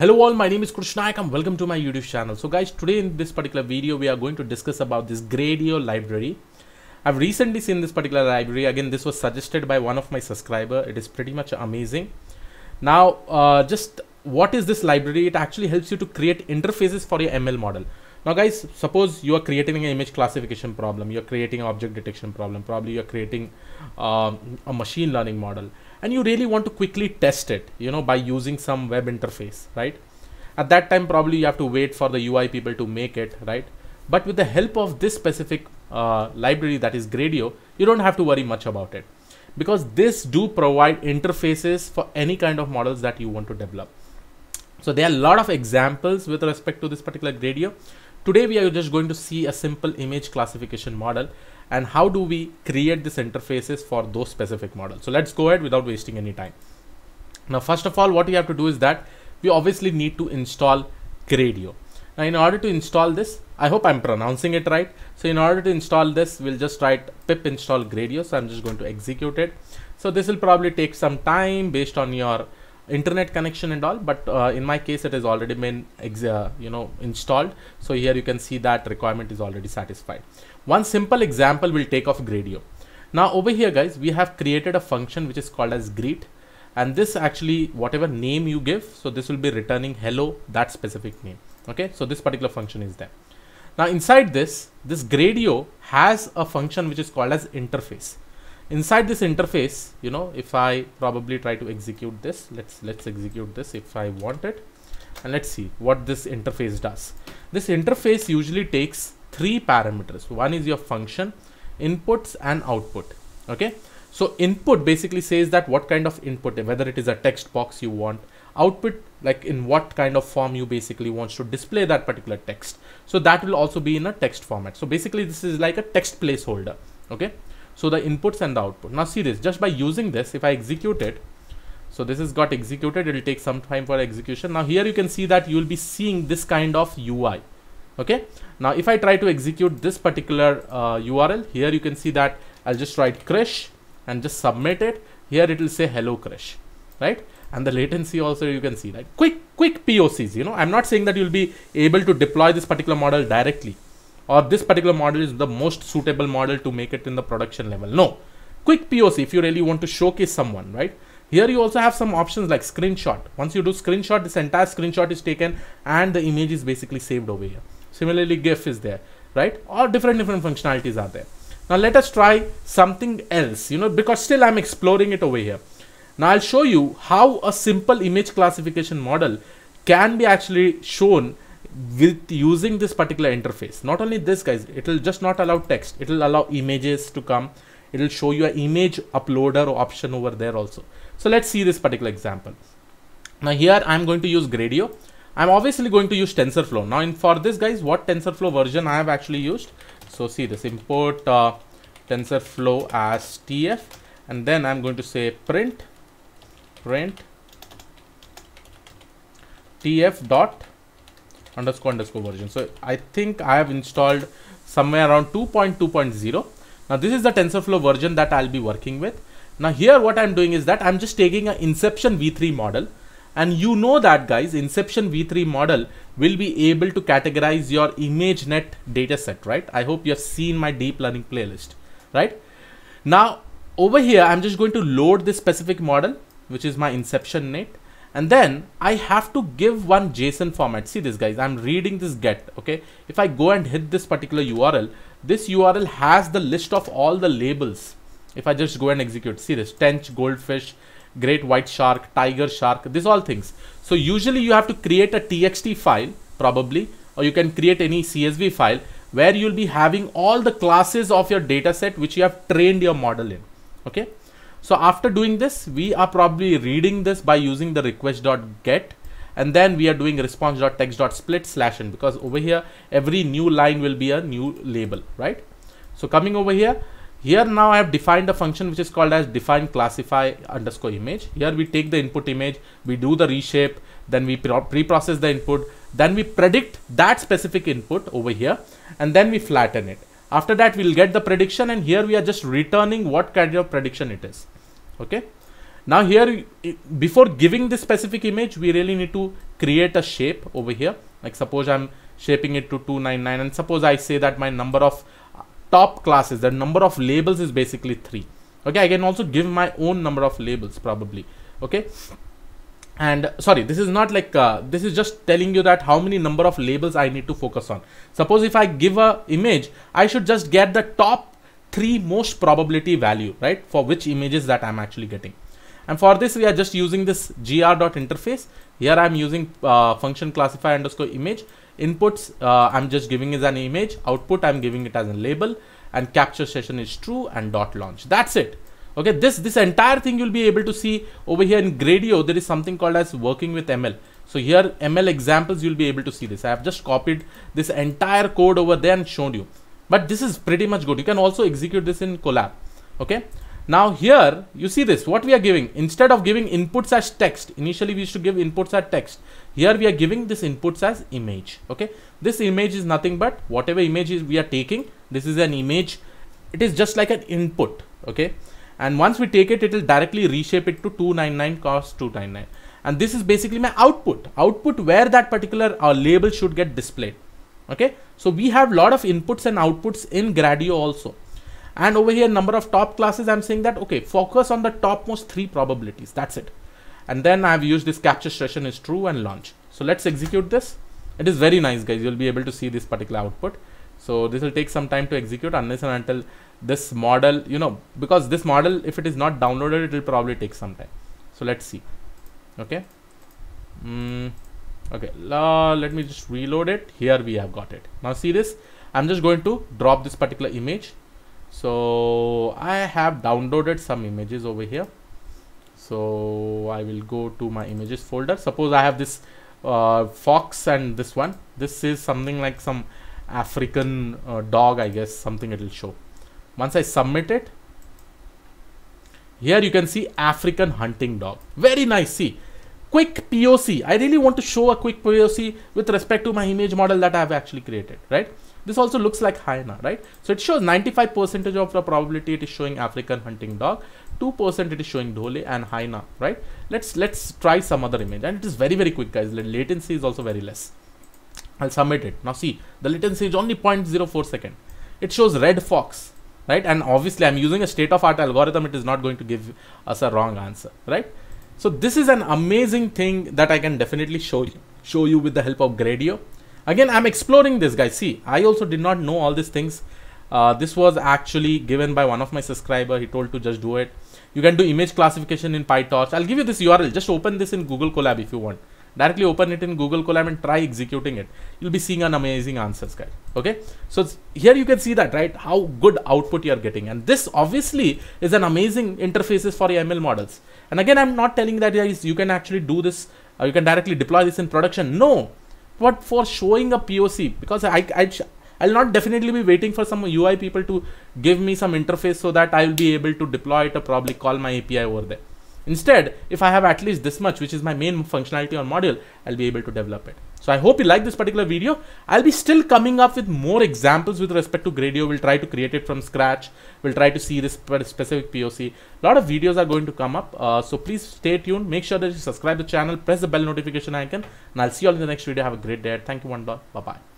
hello all my name is krishnayak and welcome to my youtube channel so guys today in this particular video we are going to discuss about this gradio library i've recently seen this particular library again this was suggested by one of my subscriber it is pretty much amazing now uh, just what is this library it actually helps you to create interfaces for your ml model now guys suppose you are creating an image classification problem you're creating an object detection problem probably you're creating um, a machine learning model and you really want to quickly test it you know by using some web interface right at that time probably you have to wait for the UI people to make it right but with the help of this specific uh, library that is Gradio you don't have to worry much about it because this do provide interfaces for any kind of models that you want to develop so there are a lot of examples with respect to this particular Gradio today we are just going to see a simple image classification model and how do we create these interfaces for those specific models. So let's go ahead without wasting any time. Now, first of all, what you have to do is that we obviously need to install Gradio. Now, in order to install this, I hope I'm pronouncing it right. So in order to install this, we'll just write pip install Gradio. So I'm just going to execute it. So this will probably take some time based on your internet connection and all but uh, in my case it has already been uh, you know installed so here you can see that requirement is already satisfied one simple example we'll take of Gradio. Now over here guys, we have created a function which is called as greet and this actually whatever name you give, so this will be returning hello, that specific name. Okay, so this particular function is there. Now inside this, this Gradio has a function which is called as interface. Inside this interface, you know, if I probably try to execute this, let's let's execute this if I want it and let's see what this interface does. This interface usually takes three parameters one is your function inputs and output okay so input basically says that what kind of input whether it is a text box you want output like in what kind of form you basically wants to display that particular text so that will also be in a text format so basically this is like a text placeholder okay so the inputs and the output now see this just by using this if i execute it so this has got executed it will take some time for execution now here you can see that you will be seeing this kind of ui okay now if i try to execute this particular uh, url here you can see that i'll just write crash and just submit it here it will say hello crash right and the latency also you can see that quick quick pocs you know i'm not saying that you'll be able to deploy this particular model directly or this particular model is the most suitable model to make it in the production level no quick poc if you really want to showcase someone right here you also have some options like screenshot once you do screenshot this entire screenshot is taken and the image is basically saved over here Similarly, GIF is there, right? Or different different functionalities are there. Now let us try something else, you know, because still I'm exploring it over here. Now I'll show you how a simple image classification model can be actually shown with using this particular interface. Not only this guys, it will just not allow text. It will allow images to come. It will show you an image uploader option over there also. So let's see this particular example. Now here I'm going to use Gradio I'm obviously going to use TensorFlow. Now in, for this guys, what TensorFlow version I have actually used. So see this import uh, TensorFlow as TF and then I'm going to say print print TF dot underscore underscore version. So I think I have installed somewhere around 2.2.0. Now this is the TensorFlow version that I'll be working with. Now here what I'm doing is that I'm just taking an Inception V3 model and you know that guys, Inception V3 model will be able to categorize your ImageNet dataset, right? I hope you have seen my deep learning playlist, right? Now over here, I'm just going to load this specific model, which is my Inception net. And then I have to give one JSON format. See this guys, I'm reading this get, okay? If I go and hit this particular URL, this URL has the list of all the labels. If I just go and execute, see this, tench, goldfish, great white shark, tiger shark, these all things. So usually you have to create a txt file probably or you can create any CSV file where you'll be having all the classes of your data set which you have trained your model in. Okay. So after doing this, we are probably reading this by using the request.get and then we are doing response.text.split slash n because over here every new line will be a new label, right? So coming over here, here now I have defined a function which is called as define classify underscore image. Here we take the input image, we do the reshape, then we pre-process the input, then we predict that specific input over here, and then we flatten it. After that, we'll get the prediction and here we are just returning what kind of prediction it is. Okay. Now here, before giving this specific image, we really need to create a shape over here. Like suppose I'm shaping it to 299 and suppose I say that my number of top classes the number of labels is basically three okay i can also give my own number of labels probably okay and sorry this is not like uh, this is just telling you that how many number of labels i need to focus on suppose if i give a image i should just get the top three most probability value right for which images that i'm actually getting and for this we are just using this gr dot interface here i'm using uh, function classify underscore image inputs uh, i'm just giving as an image output i'm giving it as a label and capture session is true and dot launch that's it okay this this entire thing you'll be able to see over here in gradio there is something called as working with ml so here ml examples you'll be able to see this i have just copied this entire code over there and shown you but this is pretty much good you can also execute this in collab okay now here you see this what we are giving instead of giving inputs as text initially we used to give inputs as text here we are giving this inputs as image okay this image is nothing but whatever image is we are taking this is an image it is just like an input okay and once we take it it will directly reshape it to 299 cost 299 and this is basically my output output where that particular uh, label should get displayed okay so we have lot of inputs and outputs in gradio also and over here number of top classes i'm saying that okay focus on the topmost three probabilities that's it and then i've used this capture session is true and launch so let's execute this it is very nice guys you'll be able to see this particular output so this will take some time to execute unless and until this model you know because this model if it is not downloaded it will probably take some time so let's see okay mm, okay let me just reload it here we have got it now see this i'm just going to drop this particular image so I have downloaded some images over here so I will go to my images folder suppose I have this uh, fox and this one this is something like some African uh, dog I guess something it will show once I submit it here you can see African hunting dog very nice see quick POC I really want to show a quick POC with respect to my image model that I have actually created right this also looks like hyena, right? So it shows 95 percentage of the probability it is showing African hunting dog, 2% it is showing dhole and hyena, right? Let's let's try some other image. And it is very, very quick, guys. The latency is also very less. I'll submit it. Now see, the latency is only 0.04 second. It shows red fox, right? And obviously I'm using a state-of-art algorithm. It is not going to give us a wrong answer, right? So this is an amazing thing that I can definitely show you, show you with the help of Gradio. Again, I'm exploring this guys. See, I also did not know all these things. Uh, this was actually given by one of my subscriber. He told to just do it. You can do image classification in PyTorch. I'll give you this URL. Just open this in Google Colab if you want. Directly open it in Google Colab and try executing it. You'll be seeing an amazing answers, guys. Okay. So here you can see that, right? How good output you're getting. And this obviously is an amazing interfaces for ML models. And again, I'm not telling that guys, you can actually do this. Uh, you can directly deploy this in production. No, but for showing a POC because I, I I'll not definitely be waiting for some UI people to give me some interface so that I'll be able to deploy it or probably call my API over there. Instead, if I have at least this much, which is my main functionality or module, I'll be able to develop it. So I hope you like this particular video. I'll be still coming up with more examples with respect to Gradio. We'll try to create it from scratch. We'll try to see this specific POC. A lot of videos are going to come up. Uh, so please stay tuned. Make sure that you subscribe the channel, press the bell notification icon, and I'll see you all in the next video. Have a great day. Thank you, one Bye-bye.